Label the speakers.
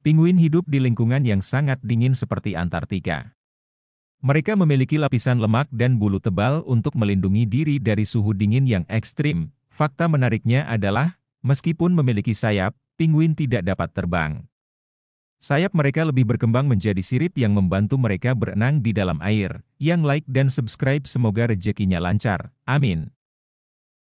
Speaker 1: Pinguin hidup di lingkungan yang sangat dingin seperti Antartika. Mereka memiliki lapisan lemak dan bulu tebal untuk melindungi diri dari suhu dingin yang ekstrim. Fakta menariknya adalah, meskipun memiliki sayap, pinguin tidak dapat terbang. Sayap mereka lebih berkembang menjadi sirip yang membantu mereka berenang di dalam air. Yang like dan subscribe semoga rezekinya lancar. Amin.